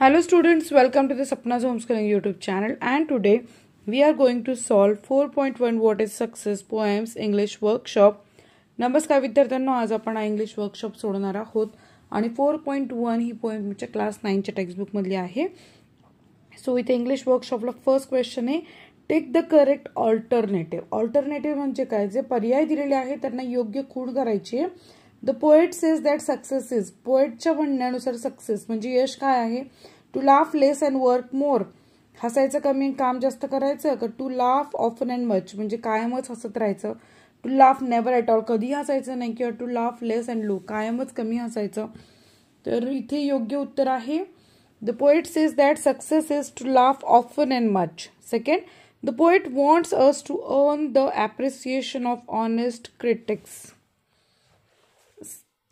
Welcome the the to the Sapna's channel YouTube channel we are we to solve four point 4.1 what is success poems English workshop नमस्कार विद्यार्थ्यांनो आज आपण हा English workshop सोडणार आहोत आणि फोर पॉईंट वन ही पोएम क्लास नाईनच्या टेक्स्टबुकमधली आहे सो इथे इंग्लिश वर्कशॉपला फर्स्ट क्वेश्चन आहे take the correct alternative alternative म्हणजे काय जे पर्याय दिलेले आहेत त्यांना योग्य खूण करायची आहे the poet says that success is पोएटच्या म्हणण्यानुसार सक्सेस म्हणजे यश काय आहे to laugh less and work more हसायचं कमी काम जास्त करायचं का to laugh often and much म्हणजे कायमच हसत राहायचं to laugh never at all कधी हसायचं नाही किंवा to laugh less and low कायमच कमी हसायचं तर इथे योग्य उत्तर आहे the poet says that success is to laugh often and much second the poet wants us to earn the appreciation of honest critics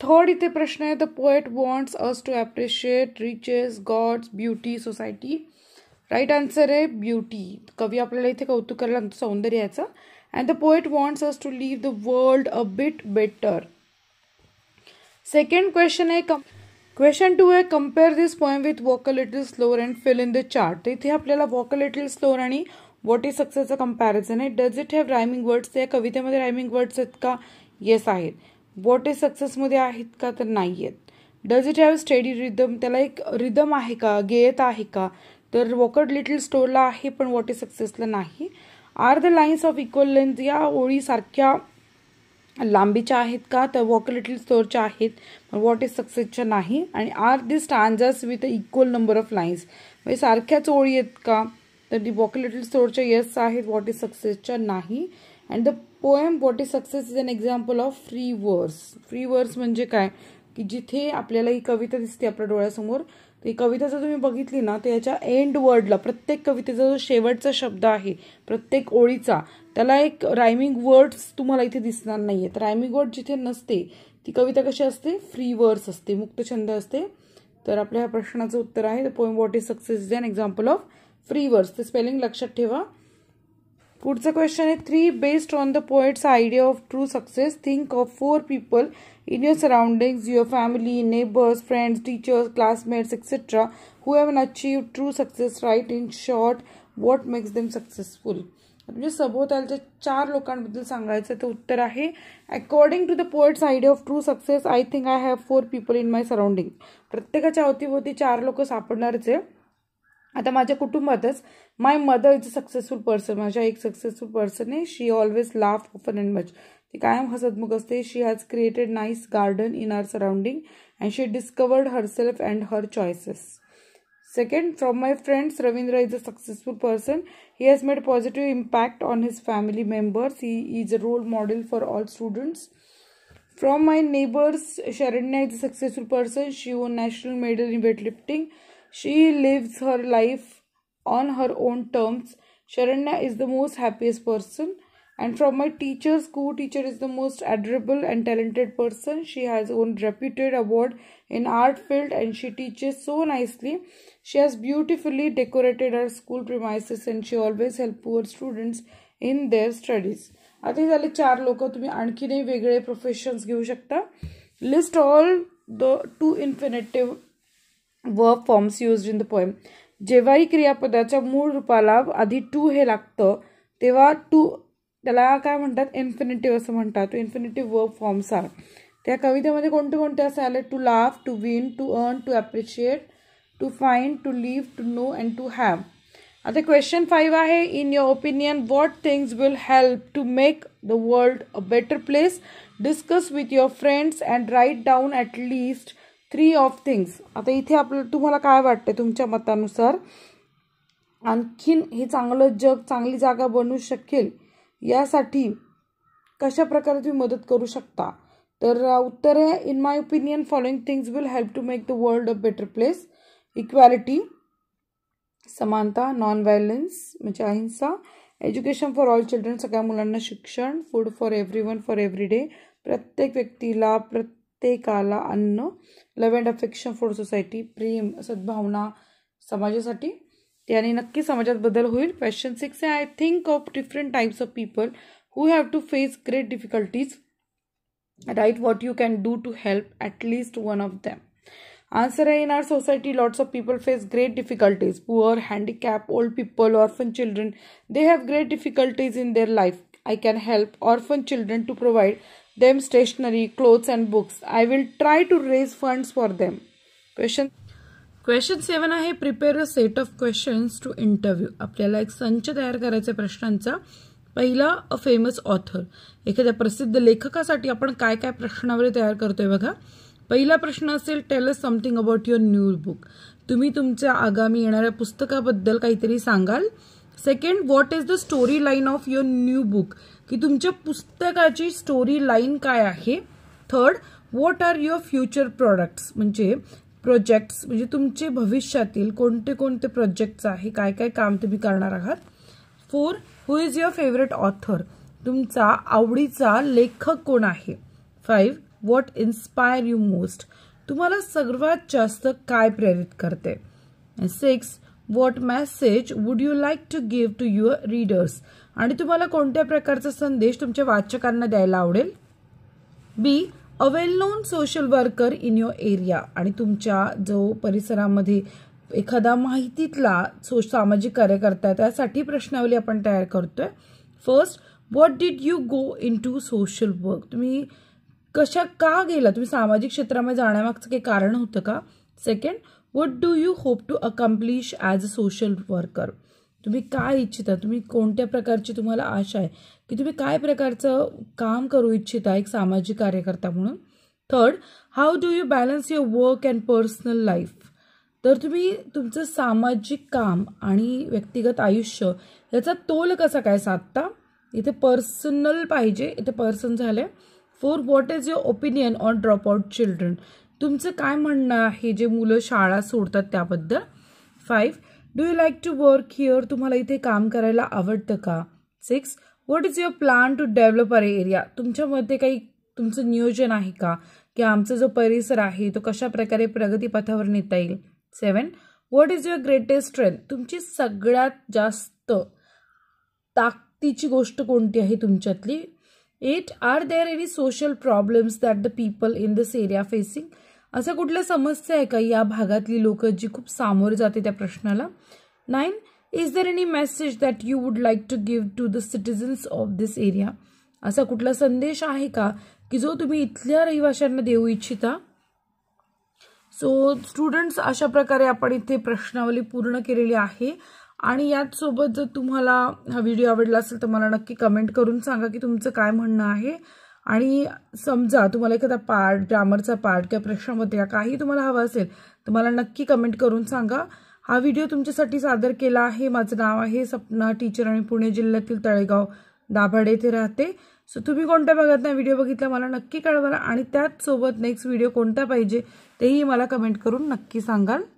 third इथे प्रश्न आहे the poet wants us to appreciate riches god's beauty society right answer आहे beauty कवी आपल्याला इथे कौतुक करायला लागतो सौंदर्याचं and the poet wants us to leave the world a bit better second question आहे कम क्वेश्चन टू आहे compare this poem with walk a little slower and fill in the chart तर इथे आपल्याला वॉक अ लिटल स्लोअर आणि what is सक्सेसचं comparison आहे does it have rhyming words या कवितेमध्ये रायमिंग वर्ड्स आहेत का येस आहेत बोटे सक्सेसमध्ये आहेत का तर नाही आहेत does it have steady rhythm त्याला एक रिदम आहे का गेयत आहे का तर वॉकड लिटल स्टोरला आहे पण इज सक्सेसला नाही are the lines of equal length या ओळी सारख्या लांबीच्या आहेत का तर वॉक लिटल स्टोरच्या आहेत पण वॉट इज सक्सेसच्या नाही आणि are the stanzas with equal number of lines म्हणजे सारख्याच ओळी आहेत का तर दी वॉकर लिटल स्टोरच्या येस आहेत वॉट इज सक्सेसच्या नाही and the poem what is success is an example of free verse free verse म्हणजे काय की जिथे आपल्याला ही कविता दिसते आपल्या डोळ्यासमोर ती कविता जर तुम्ही बघितली ना तर याच्या एंड वर्डला प्रत्येक कवितेचा जो शेवटचा शब्द आहे प्रत्येक ओळीचा त्याला एक रायमिंग वर्ड्स तुम्हाला इथे दिसणार नाही आहेत रायमिंग वर्ड जिथे नसते ती कविता कशी असते फ्री वर्स असते मुक्तछंद असते तर आपल्या ह्या प्रश्नाचं उत्तर आहे the poem what is success is an example of free verse ते स्पेलिंग लक्षात ठेवा पुढचं क्वेश्चन आहे three based on the poet's idea of true success think of four people in your surroundings your family neighbours friends teachers classmates etcetera who have achieve true success write in short what makes them successful म्हणजे सभोवतालच्या चार लोकांबद्दल सांगायचं तर उत्तर आहे according to the poet's idea of true success I think I have four people in my surrounding प्रत्येकाच्या अवतीभोवती चार लोक सापडणारच आहे आता माझ्या कुटुंबातच my mother is a successful person माझ्या एक सक्सेसफुल पर्सन आहे she always laugh often and much ती कायम हसतमुख असते she has created nice garden in our surrounding and she discovered herself and her choices second from my friends Ravindra is a successful person he has made positive impact on his family members he is a role model for all students from my neighbours Sharanya is a successful person she won national medal in weightlifting She lives her life on her own terms. Sharanya is the most happiest person. And from my teacher's school teacher is the most admirable and talented person. She has won reputed award in art field and she teaches so nicely. She has beautifully decorated her school premises and she always help poor students in their studies. आता हे झाले चार लोक तुम्ही आणखीनही वेगळे professions घेऊ शकता list all the to infinitive verb forms use in the poem जेव्हाही क्रियापदाच्या मूळ रूपाला आधी टू हे लागतं तेव्हा टू त्याला काय म्हणतात इन्फिनिटिव्ह असं म्हणतात इन्फिनिटिव्ह वर्ब फॉर्म्स आर त्या कवितेमध्ये कोणते कोणते असे आले to laugh to win to earn to appreciate to find to live to know and to have आता क्वेश्चन फाईव्ह आहे in your opinion what things will help to make the world a better place discuss with your friends and write down at least three of things आता इथे आपलं तुम्हाला काय वाटतं तुमच्या मतानुसार आणखीन हे चांगलं जग चांगली जागा बनू शकेल यासाठी कशा प्रकारे तुम्ही मदत करू शकता तर उत्तर आहे in my opinion following things will help to make the world a better place equality समानता नॉन व्हायलन्स म्हणजे अहिंसा एज्युकेशन फॉर ऑल चिल्ड्रन सगळ्या मुलांना शिक्षण food for every for every day प्रत्येक व्यक्तीला प्रत्येक ते काला अन्न love and affection for society प्रेम सद्भावना समाजासाठी त्याने नक्की समाजात बदल होईल question six I think of different types of people who have to face great difficulties write what you can do to help least one of them answer आहे in our society lots of people face great difficulties poor handicap old people orphan children they have great difficulties in their life I can help orphan children to provide them stationery, clothes, and books. I will try to raise funds for them. Question question seven आहे prepare a set of questions to interview आपल्याला एक संच तयार करायचा प्रश्नांचा पहिला a famous author एखाद्या प्रसिद्ध लेखकासाठी आपण काय काय प्रश्नावर तयार करतोय बघा पहिला प्रश्न असेल tell us something about your new book तुम्ही तुमच्या आगामी येणाऱ्या पुस्तकाबद्दल काहीतरी सांगाल second what is the story line of your new book की तुमच्या पुस्तकाची स्टोरी लाईन काय आहे third what are your future products म्हणजे प्रोजेक्ट्स म्हणजे तुमचे भविष्यातील कोणते कोणते प्रोजेक्ट्स आहे काय काय काम तुम्ही करणार आहात four who is your favourite author तुमचा आवडीचा लेखक कोण आहे five what inspire you most तुम्हाला सर्वात जास्त काय प्रेरित करते six what message would you like to give to your readers आणि तुम्हाला कोणत्या प्रकारचा संदेश तुमच्या वाचकांना द्यायला आवडेल be a well known social worker in your area आणि तुमच्या जो परिसरामध्ये एखादा माहितीतला सो सामाजिक कार्यकर्ता त्यासाठी प्रश्नावली आपण तयार करतोय first what did you go into social work तुम्ही कशा का गेला तुम्ही सामाजिक क्षेत्रामध्ये जाण्यामागचं काही कारण होतं का second what do you hope to accomplish as a social worker तुम्ही काय इच्छिता तुम्ही कोणत्या प्रकारची तुम्हाला आशा आहे की तुम्ही काय प्रकारचं काम करू इच्छिता एक सामाजिक कार्यकर्ता म्हणून third how do you balance your work and personal life तर तुम्ही तुमचं सामाजिक काम आणि व्यक्तिगत आयुष्य याचा तोल कसा काय साधता इथे पर्सनल पाहिजे इथे पर्सन झालं four what is your opinion on drop out children तुमचं काय म्हणणं आहे जे मुलं शाळा सोडतात त्याबद्दल five do you like to work here तुम्हाला इथे काम करायला आवडतं का six what is your plan to develop our area तुमच्यामध्ये काही तुमचं नियोजन आहे का की आमचा जो परिसर आहे तो कशा प्रकारे प्रगतीपथावर नेता येईल seven what is your greatest strength तुमची सगळ्यात जास्त ताकदीची गोष्ट कोणती आहे तुमच्यातली eight are there any social problems that the people in this area facing असं कुठल्या समस्या आहे का या भागातली लोक जी खूप सामोरे जाते त्या प्रश्नाला nine is there any message that you would like to give to the citizens of this area असा कुठला संदेश आहे का की जो तुम्ही इथल्या रहिवाशांना देऊ इच्छिता सो स्टुडंट्स अशा प्रकारे आपण इथे प्रश्नावली पूर्ण केलेली आहे आणि याच सोबत जर तुम्हाला हा व्हिडिओ आवडला असेल तर मला नक्की कमेंट करून सांगा की तुमचं काय म्हणणं आहे आणि समजा तुम्हाला एखादा पार्ट ग्रामरचा पार्ट किंवा या काही तुम्हाला हवं असेल तर मला नक्की कमेंट करून सांगा हा व्हिडिओ तुमच्यासाठी सादर केला आहे माझं नाव आहे सपना टीचर आणि पुणे जिल्ह्यातील तळेगाव दाभाडे येथे राहते सो तुम्ही कोणत्या भागात व्हिडिओ बघितला मला नक्की कळवा आणि त्याचसोबत नेक्स्ट व्हिडिओ कोणता पाहिजे तेही मला कमेंट करून नक्की सांगाल